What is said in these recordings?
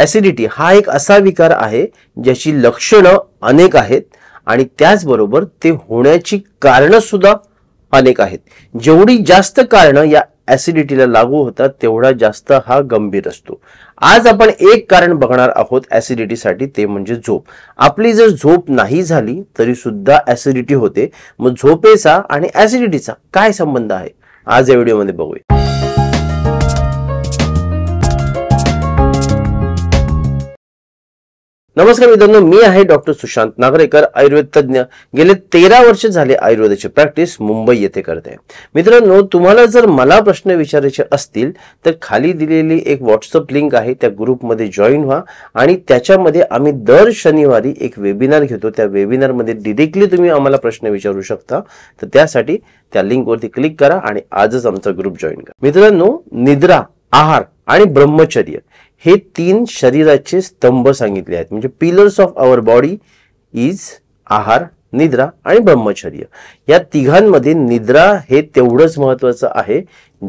Acidity हा एक असा विकार आहे ज्याची लक्षणं अनेक आहेत आणि त्याचबरोबर ते होण्याची कारण सुद्धा अनेक आहेत जेवढी जास्त कारण या ऍसिडिटीला लागू होतात तेवढा जास्त हा गंभीर असतो आज आपण एक कारण बघणार आहोत ऍसिडिटीसाठी ते म्हणजे झोप आपली जर झोप नाही झाली तरी सुद्धा ऍसिडिटी होते मग झोपेचा आणि ऍसिडिटीचा काय संबंध आहे आज या व्हिडिओमध्ये बघूया नमस्कार मित्रांनो मी आहे डॉक्टर सुशांत नागरेकर आयुर्वेद तज्ज्ञ गेले तेरा वर्ष झाले आयुर्वेदाची प्रॅक्टिस मुंबई येथे करते मित्रांनो तुम्हाला जर मला प्रश्न विचारायचे असतील तर खाली दिलेली एक व्हॉट्सअप लिंक आहे त्या ग्रुपमध्ये जॉईन व्हा आणि त्याच्यामध्ये आम्ही दर शनिवारी एक वेबिनार घेतो त्या वेबिनारमध्ये डिरेक्टली तुम्ही आम्हाला प्रश्न विचारू शकता तर त्यासाठी त्या लिंकवरती क्लिक करा आणि आजच आमचा ग्रुप जॉईन करा मित्रांनो निद्रा आहार आणि ब्रह्मचर्य हे तीन शरीराचे स्तंभ सांगितले आहेत म्हणजे pillars of our body is आहार निद्रा आणि ब्रह्मचर्य या तिघांमध्ये निद्रा हे तेवढंच महत्वाचं आहे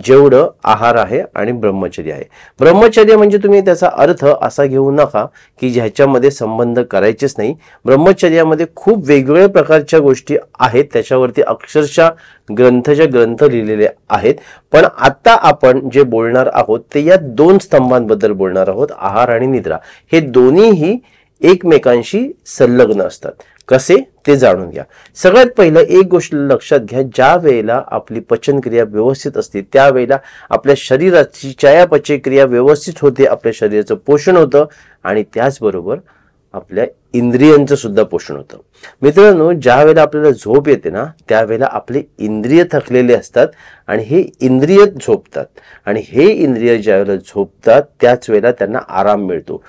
जेवढं आहार आहे आणि ब्रह्मचर्य आहे ब्रह्मचर्य म्हणजे तुम्ही त्याचा अर्थ असा घेऊ नका की ज्याच्यामध्ये संबंध करायचेच नाही ब्रह्मचर्यामध्ये खूप वेगवेगळ्या प्रकारच्या गोष्टी आहेत त्याच्यावरती अक्षरशः ग्रंथच्या ग्रंथ लिहिलेले आहेत पण आता आपण जे बोलणार आहोत ते या दोन स्तंभांबद्दल बोलणार आहोत आहार आणि निद्रा हे दोन्हीही एकमेकांशी संलग्न असतात कसे ते जाणून घ्या सगळ्यात पहिलं एक गोष्ट लक्षात घ्या ज्या वेळेला आपली पचनक्रिया व्यवस्थित असते त्यावेळेला आपल्या शरीराची चयापचय क्रिया व्यवस्थित होते आपल्या शरीराचं पोषण होतं आणि त्याचबरोबर आपल्या इंद्रियांचं सुद्धा पोषण होतं मित्रांनो ज्या वेळेला आपल्याला झोप येते ना त्यावेळेला आपले इंद्रिय थकलेले असतात आणि हे इंद्रिय झोपतात आणि हे इंद्रिय ज्या वेळेला झोपतात त्याच वेळेला त्यांना आराम मिळतो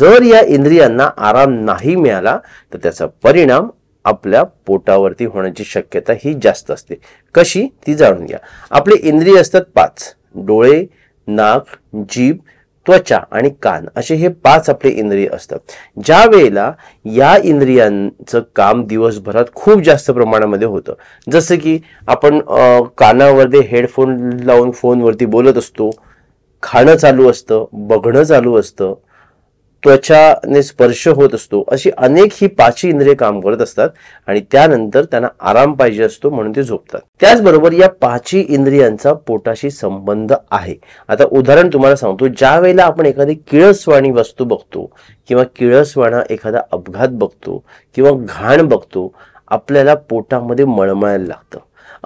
जर या इंद्रियांना आराम नाही मिळाला तर त्याचा परिणाम आपल्या पोटावरती होण्याची शक्यता ही जास्त असते कशी ती जाणून घ्या आपले इंद्रिय असतात पाच डोळे नाक जीभ त्वचा आणि कान असे हे पाच आपले इंद्रिय असतात ज्या वेळेला या इंद्रियांचं काम दिवसभरात खूप जास्त प्रमाणामध्ये होतं जसं की आपण कानावरती हेडफोन लावून फोनवरती बोलत असतो खाणं चालू असतं बघणं चालू असतं ने स्पर्श होत असतो अशी अनेक ही पाची इंद्रिय काम करत असतात आणि त्यानंतर त्यांना आराम पाहिजे असतो म्हणून ते झोपतात त्याचबरोबर या पाची इंद्रियांचा पोटाशी संबंध आहे आता उदाहरण तुम्हाला सांगतो ज्या वेळेला आपण एखादी किळसवाणी वस्तू बघतो किंवा किळसवाणा एखादा अपघात बघतो किंवा घाण बघतो आपल्याला पोटामध्ये मळमळायला लागतं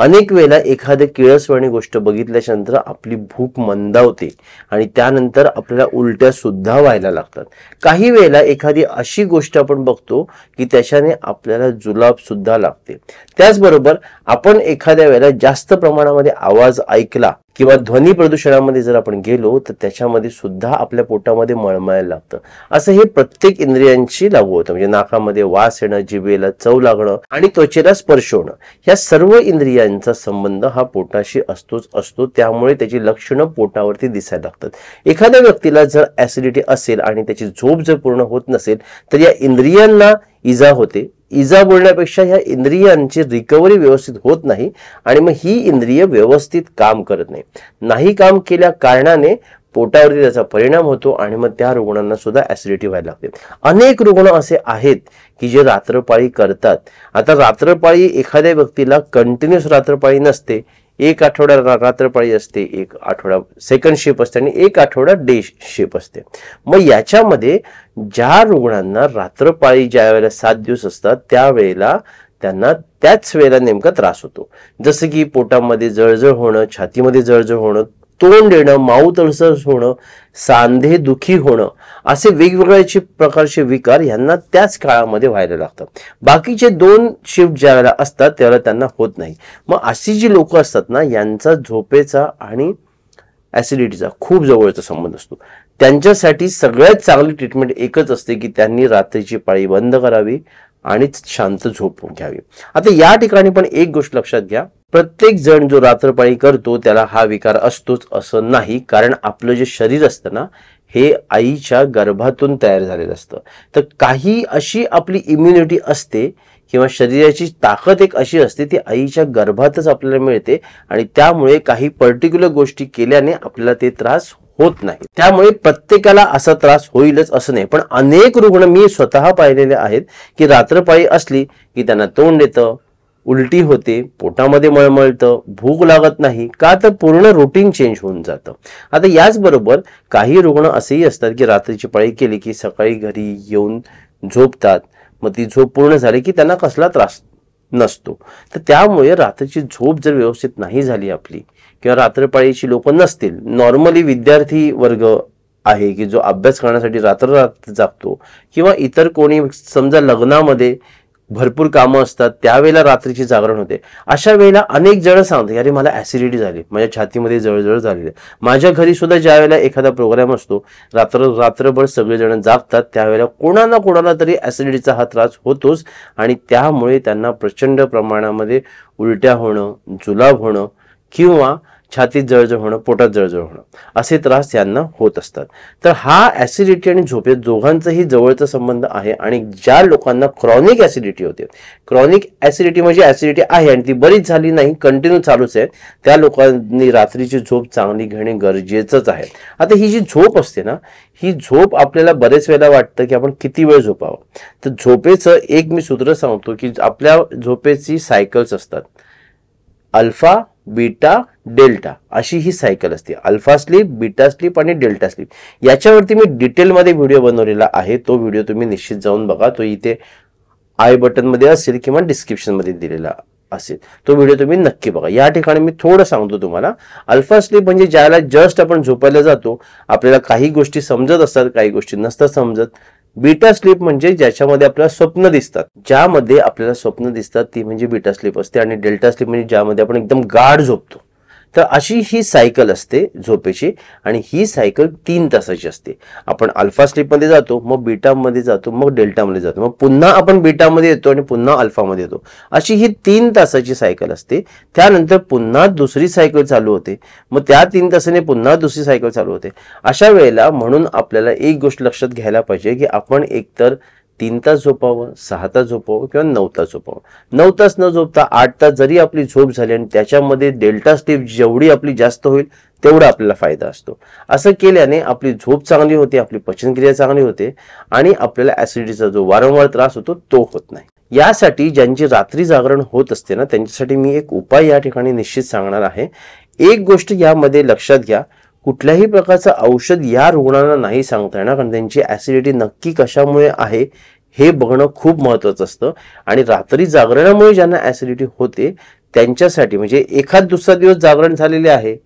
अनेक वेळेला एखादं किळसवाणी गोष्ट बघितल्याच्यानंतर आपली भूक मंदावते आणि त्यानंतर आपल्याला उलट्या सुद्धा व्हायला लागतात काही वेळेला एखादी अशी गोष्ट आपण बघतो की त्याच्याने आपल्याला जुलाब सुद्धा लागते त्याचबरोबर आपण एखाद्या वेळेला जास्त प्रमाणामध्ये आवाज ऐकला किंवा ध्वनी प्रदूषणामध्ये जर आपण गेलो तर त्याच्यामध्ये सुद्धा आपल्या पोटामध्ये मळमळायला लागतं असं हे प्रत्येक इंद्रियांशी लागू होतं म्हणजे नाकामध्ये वास येणं जिभेला चव लागणं आणि त्वचेला स्पर्श होणं या सर्व इंद्रियांचा संबंध हा पोटाशी असतोच असतो त्यामुळे त्याची लक्षणं पोटावरती दिसायला लागतात एखाद्या व्यक्तीला जर ऍसिडिटी असेल आणि त्याची झोप जर पूर्ण होत नसेल तर या इंद्रियांना इजा होते इजा बोलण्यापेक्षा ह्या इंद्रियांची रिकव्हरी व्यवस्थित होत नाही आणि मग ही इंद्रिय व्यवस्थित काम करत नाही नाही काम केल्या कारणाने पोटावरती त्याचा परिणाम होतो आणि मग त्या रुग्णांना सुद्धा ऍसिडिटी व्हायला लागते अनेक रुग्ण असे आहेत की जे रात्रपाळी करतात आता रात्रपाळी एखाद्या व्यक्तीला कंटिन्युअस रात्रपाळी नसते एक आठवडा रात्रपाळी असते एक आठवडा सेकंड शिफ्ट असते आणि एक आठवडा डे शिफ्ट असते मग याच्यामध्ये ज्या रुग्णांना रात्रपाळी ज्या वेळेला सात दिवस असतात त्यावेळेला त्यांना त्याच वेळेला नेमका त्रास होतो जसं की पोटामध्ये जळजळ होणं छातीमध्ये जळजळ होणं तोंड देणं माऊ तळसर होणं सांधे दुखी होणं असे वेगवेगळ्याचे प्रकारचे विकार यांना त्याच काळामध्ये व्हायला लागतात बाकीचे दोन शिफ्ट ज्याला असतात त्याला त्यांना होत नाही मग अशी जी लोक असतात ना यांचा झोपेचा आणि ॲसिडिटीचा खूप जवळचा संबंध असतो त्यांच्यासाठी सगळ्यात चांगली ट्रीटमेंट एकच असते की त्यांनी रात्रीची पाळी बंद करावी आणिच शांत झोप घ्यावी आता या ठिकाणी पण एक गोष्ट लक्षात घ्या प्रत्येक जण जो रात्रपाळी करतो त्याला हा विकार असतोच असं नाही कारण आपलं जे शरीर असतं ना हे आईच्या गर्भातून तयार झालेलं असतं तर काही अशी आपली इम्युनिटी असते किंवा शरीराची ताकद एक अशी असते ती आईच्या गर्भातच आपल्याला मिळते आणि त्यामुळे काही पर्टिक्युलर गोष्टी केल्याने आपल्याला ते त्रास होत नाही त्यामुळे प्रत्येकाला असा त्रास होईलच असं नाही पण अनेक रुग्ण मी स्वतः पाहिलेले आहेत की पाळी असली की त्यांना तोंड येतं उलटी होते पोटामध्ये मळमळतं भूक लागत नाही का तर पूर्ण रुटीन चेंज होऊन जातं आता याचबरोबर काही रुग्ण असेही असतात की रात्रीची पाळी केली की सकाळी घरी येऊन झोपतात मग ती झोप पूर्ण झाली की त्यांना कसला त्रास नसतो तर त्यामुळे रात्रीची झोप जर व्यवस्थित नाही झाली आपली किंवा रात्रपाळीची लोक नसतील नॉर्मली विद्यार्थी वर्ग आहे की जो अभ्यास करण्यासाठी रात्र जागतो किंवा इतर कोणी समजा लग्नामध्ये भरपूर कामं असतात त्यावेळेला रात्रीची जागरण होते अशा वेळेला अनेक जण सांगतात अरे मला ॲसिडिटी झाली माझ्या छातीमध्ये जळजळ झालेली माझ्या घरी सुद्धा ज्या वेळेला एखादा प्रोग्राम असतो रात्र रात्रभर सगळेजण जागतात त्यावेळेला कोणा ना कोणाला तरी ॲसिडिटीचा हा त्रास होतोच आणि त्यामुळे त्यांना प्रचंड प्रमाणामध्ये उलट्या होणं जुलाब होणं किंवा छातीत जळजळ होणं पोटात जळजळ होणं असे त्रास त्यांना होत असतात तर हा ॲसिडिटी आणि झोपेत दोघांचाही जवळचा संबंध आहे आणि ज्या लोकांना क्रॉनिक ॲसिडिटी होते क्रॉनिक ॲसिडिटी म्हणजे ॲसिडिटी आहे आणि ती बरीच झाली नाही कंटिन्यू चालूच आहे त्या लोकांनी रात्रीची झोप चांगली घेणे गरजेचंच आहे आता ही जी झोप असते ना ही झोप आपल्याला बरेच वेळेला वाटतं की आपण किती वेळ झोपावं तर झोपेचं एक मी सूत्र सांगतो की आपल्या झोपेची सायकल्स असतात अल्फा बीटा डेल्टा अशी ही सायकल असते अल्फा स्लीप बीटा स्लीप आणि डेल्टा स्लीप याच्यावरती मी डिटेलमध्ये व्हिडिओ बनवलेला आहे तो व्हिडिओ तुम्ही निश्चित जाऊन बघा तो इथे आय बटनमध्ये असेल किंवा डिस्क्रिप्शनमध्ये दिलेला असेल तो व्हिडिओ तुम्ही नक्की बघा या ठिकाणी मी थोडं सांगतो तुम्हाला अल्फा स्लीप म्हणजे ज्याला जस्ट आपण झोपायला जातो आपल्याला काही गोष्टी समजत असतात काही गोष्टी नसतात समजत बीटा स्लीप म्हणजे ज्याच्यामध्ये आपल्याला स्वप्न दिसतात ज्यामध्ये आपल्याला स्वप्न दिसतात ती म्हणजे बीटा स्लीप असते आणि डेल्टा स्लीप म्हणजे ज्यामध्ये आपण एकदम गाढ झोपतो तर अशी ही सायकल असते झोपेची आणि ही सायकल तीन तासाची असते आपण अल्फा स्लीपमध्ये जातो मग बीटामध्ये जातो मग डेल्टामध्ये जातो मग पुन्हा आपण बीटामध्ये येतो आणि पुन्हा अल्फामध्ये येतो अशी ही तीन तासाची सायकल असते त्यानंतर पुन्हा दुसरी सायकल चालू होते मग त्या तीन तासाने पुन्हा दुसरी सायकल चालू होते अशा वेळेला म्हणून आपल्याला एक गोष्ट लक्षात घ्यायला पाहिजे की आपण एकतर तीन तास झोपावं सहा तास झोपावं किंवा नऊ तास झोपावं नऊ तास न झोपता आठ तास जरी आपली झोप झाली आणि त्याच्यामध्ये डेल्टा स्टेप जेवढी आपली जास्त होईल तेवढा आपल्याला फायदा असतो असं केल्याने आपली झोप चांगली होते आपली पचनक्रिया चांगली होते आणि आपल्याला ऍसिडिटीचा जो वारंवार त्रास होतो तो होत नाही यासाठी ज्यांची रात्री जागरण होत असते ना त्यांच्यासाठी मी एक उपाय या ठिकाणी निश्चित सांगणार आहे एक गोष्ट यामध्ये लक्षात घ्या कुठल्याही प्रकारचं औषध या रुग्णांना नाही सांगता येणार कारण त्यांची ऍसिडिटी नक्की कशामुळे आहे हे बघणं खूप महत्त्वाचं असतं आणि रात्री जागरणामुळे ज्यांना ॲसिडिटी होते त्यांच्यासाठी म्हणजे एखाद दुसरा दिवस जागरण झालेले आहे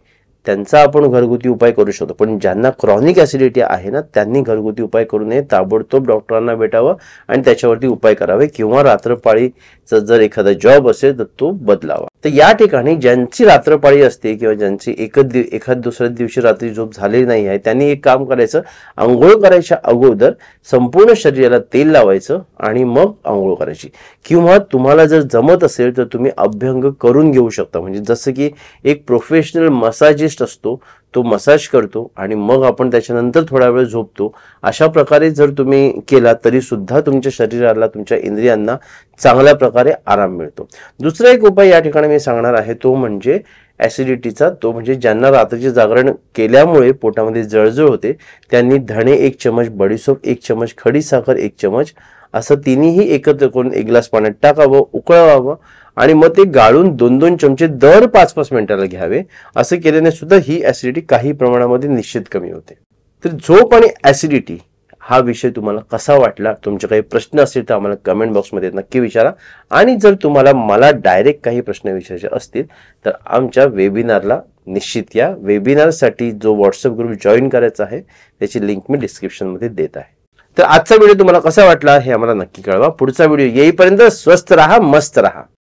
त्यांचा आपण घरगुती उपाय करू शकतो पण ज्यांना क्रॉनिक ऍसिडिटी आहे ना त्यांनी घरगुती उपाय करू नये ताबडतोब डॉक्टरांना भेटावं आणि त्याच्यावरती उपाय करावे किंवा रात्रपाळीचा जर एखादा जॉब असेल तर तो बदलावा तर या ठिकाणी ज्यांची रात्रपाळी असते किंवा ज्यांची एकच दिव एखाद दुसऱ्या दिवशी रात्री झोप झालेली नाही आहे त्यांनी एक काम करायचं आंघोळ करायच्या अगोदर संपूर्ण शरीराला तेल लावायचं आणि मग आंघोळ करायची किंवा तुम्हाला जर जमत असेल तर तुम्ही अभ्यंग करून घेऊ शकता म्हणजे जसं की एक प्रोफेशनल मसाजेस रेस्ट असतो तो मसाज करतो आणि मग आपण त्याच्यानंतर थोडा वेळ झोपतो अशा प्रकारे जर तुम्ही केला तरी सुद्धा तुमच्या शरीराला तुमच्या इंद्रियांना चांगल्या प्रकारे आराम मिळतो दुसरा एक उपाय या ठिकाणी मी सांगणार आहे तो म्हणजे ऍसिडिटीचा तो म्हणजे ज्यांना रात्रीचे जागरण केल्यामुळे पोटामध्ये जळजळ होते त्यांनी धणे एक चमच बडीसोप एक चमच खडी साखर एक चमच असं तिन्हीही एकत्र करून एक ग्लास पाण्यात टाकावं उकळवावं आणि मग ते गाळून दोन दोन चमचे दर पाच पाच मिनिटाला घ्यावे असं केल्याने सुद्धा ही ऍसिडिटी काही प्रमाणामध्ये निश्चित कमी होते तर झोप आणि ऍसिडिटी हा विषय तुम्हाला कसा वाटला तुमचे काही प्रश्न असतील तर आम्हाला कमेंट बॉक्समध्ये नक्की विचारा आणि जर तुम्हाला मला डायरेक्ट काही प्रश्न विचारायचे असतील तर आमच्या वेबिनारला निश्चित या वेबिनारसाठी जो व्हॉट्सअप ग्रुप जॉईन करायचा आहे त्याची लिंक मी डिस्क्रिप्शनमध्ये देत आहे तर आजचा व्हिडिओ तुम्हाला कसा वाटला हे आम्हाला नक्की कळवा पुढचा व्हिडिओ येईपर्यंत स्वस्त राहा मस्त रहा.